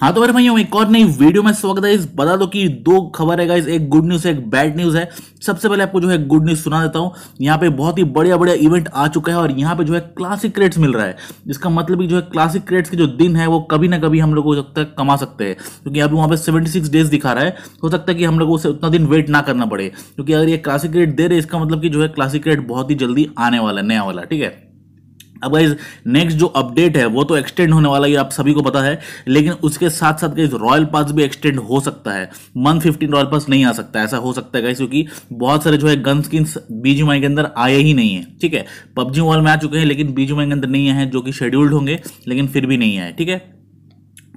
हाँ तो मेरे भाइयों एक और नई वीडियो में स्वागत है इस बता दो कि दो खबर है गाइज एक गुड न्यूज़ है एक बैड न्यूज़ है सबसे पहले आपको जो है गुड न्यूज़ सुना देता हूँ यहाँ पे बहुत ही बढ़िया बढ़िया इवेंट आ चुका है और यहाँ पे जो है क्लासिक क्रेट्स मिल रहा है इसका मतलब कि जो है क्लासिक क्रेट्स के जो दिन है वो कभी ना कभी हम लोग हो सकता है कमा सकते हैं क्योंकि अभी वहाँ पे सेवेंटी डेज दिखा रहा है हो सकता है कि हम लोग उसे उतना दिन वेट ना करना पड़े क्योंकि अगर ये क्लासिक क्रेट दे रहे इसका मतलब कि जो है क्लासिक क्रेट बहुत ही जल्दी आने वाला है नया वाला ठीक है अब गाइज नेक्स्ट जो अपडेट है वो तो एक्सटेंड होने वाला है आप सभी को पता है लेकिन उसके साथ साथ गाइज रॉयल पास भी एक्सटेंड हो सकता है वन फिफ्टीन रॉयल पास नहीं आ सकता ऐसा हो सकता है गाइज क्योंकि बहुत सारे जो है गन स्किन्स बीजीएमआई के अंदर आए ही नहीं है ठीक है पबजी मोबाइल में आ चुके हैं लेकिन बीजीएमआई के अंदर नहीं आए जो कि शेड्यूल्ड होंगे लेकिन फिर भी नहीं आए ठीक है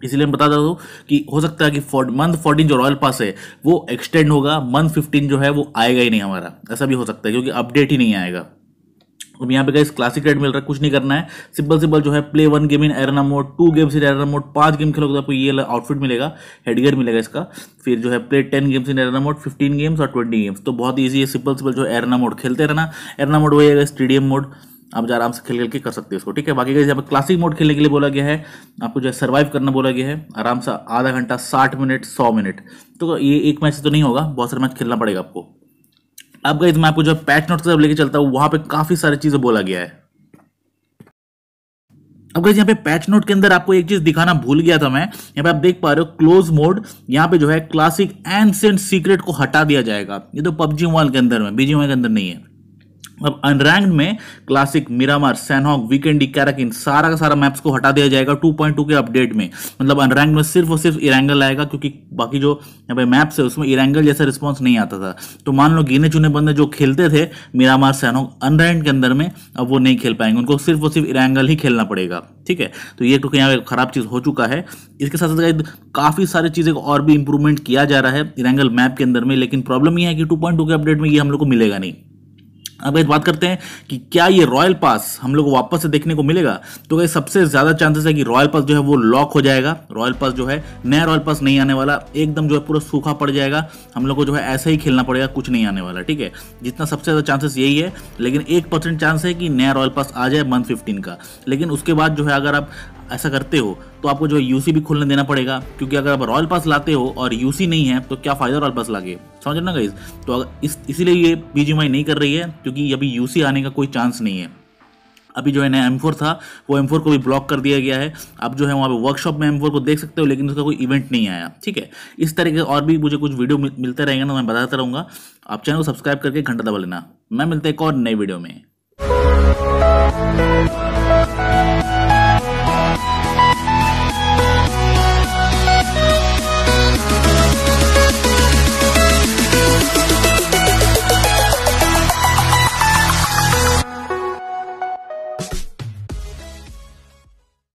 इसलिए मैं बताता हूँ कि हो सकता है कि मंथ फोर्टीन जो रॉयल पास है वो एक्सटेंड होगा मंथ फिफ्टीन जो है वो आएगा ही नहीं हमारा ऐसा भी हो सकता है क्योंकि अपडेट ही नहीं आएगा अब यहाँ पे गाइस क्लासिक रेड मिल रहा है कुछ नहीं करना है सिंपल सिंपल जो है play one game in arena mode to games in arena mode पांच गेम खेलोगे तो आपको ये आउटफिट मिलेगा हेडगेट मिलेगा इसका फिर जो है play ten games in arena mode fifteen games और ट्वेंटी गेम्स तो बहुत ईजी है सिंपल सिंपल जो है एरना मोड खेलते रहना एरना मोड वही है स्टेडियम मोड आप जो आराम से खेल खेल के कर सकते हो इसको ठीक है बाकी यहाँ पर क्लासिक मोड खेलने के लिए बोला गया है आपको जो है सर्वाइव करना बोला गया है आराम से आधा घंटा साठ मिनट सौ मिनट तो ये एक मैच तो नहीं होगा बहुत सारे मैच खेलना पड़ेगा आपको अब गई तो मैं आपको जो पैट नोट की लेके चलता हूँ वहां पे काफी सारी चीजें बोला गया है अब गई यहाँ पे पैच नोट के अंदर आपको एक चीज दिखाना भूल गया था मैं यहाँ पे आप देख पा रहे हो क्लोज मोड यहाँ पे जो है क्लासिक एंसेंट सीक्रेट को हटा दिया जाएगा ये तो पबजी मोबाइल के अंदर में बीजी के अंदर नहीं है अब अनरैंक्ड में क्लासिक मिरामार सैनहॉक वीकेंडी कैरक इन सारा का सारा मैप्स को हटा दिया जाएगा 2.2 के अपडेट में मतलब अनरैंक में सिर्फ और सिर्फ इरेंगल आएगा क्योंकि बाकी जो यहाँ पे मैप्स है उसमें इरेंगल जैसा रिस्पॉन्स नहीं आता था तो मान लो गिने चुने बंदे जो खेलते थे मिरामार सैनहॉक अनरैंक के अंदर में अब वो नहीं खेल पाएंगे उनको सिर्फ और सिर्फ इरेंगल ही खेलना पड़ेगा ठीक है तो ये क्योंकि तो यहाँ पे खराब चीज़ हो चुका है इसके साथ साथ काफ़ी सारी चीज़ें और भी इंप्रूवमेंट किया जा रहा है इरेंगल मैप के अंदर में लेकिन प्रॉब्लम यह है कि टू के अपडेट में ये हम लोग को मिलेगा नहीं अब एक बात करते हैं कि क्या ये रॉयल पास हम लोग को वापस से देखने को मिलेगा तो क्या सबसे ज़्यादा चांसेस है कि रॉयल पास जो है वो लॉक हो जाएगा रॉयल पास जो है नया रॉयल पास नहीं आने वाला एकदम जो है पूरा सूखा पड़ जाएगा हम लोग को जो है ऐसा ही खेलना पड़ेगा कुछ नहीं आने वाला ठीक है जितना सबसे ज़्यादा चांसेस यही है लेकिन एक परसेंट चांस है कि नया रॉयल पास आ जाए मंथ फिफ्टीन का लेकिन उसके बाद जो है अगर आप ऐसा करते हो तो आपको जो यूसी भी खोलने देना पड़ेगा क्योंकि अगर आप रॉयल पास लाते हो और यूसी नहीं है तो क्या फायदा रॉयल पास लागे समझ ना गाइज तो इस इसीलिए ये बीजीएमआई नहीं कर रही है क्योंकि अभी यूसी आने का कोई चांस नहीं है अभी जो है ना एम था वो एम को भी ब्लॉक कर दिया गया है अब जो है वहाँ पे वर्कशॉप में एम को देख सकते हो लेकिन उसका कोई इवेंट नहीं आया ठीक है इस तरह के और भी मुझे कुछ वीडियो मिलते रहेंगे ना मैं बताता रहूँगा आप चैनल को सब्सक्राइब करके घंटा दबा लेना मैं मिलता एक और नई वीडियो में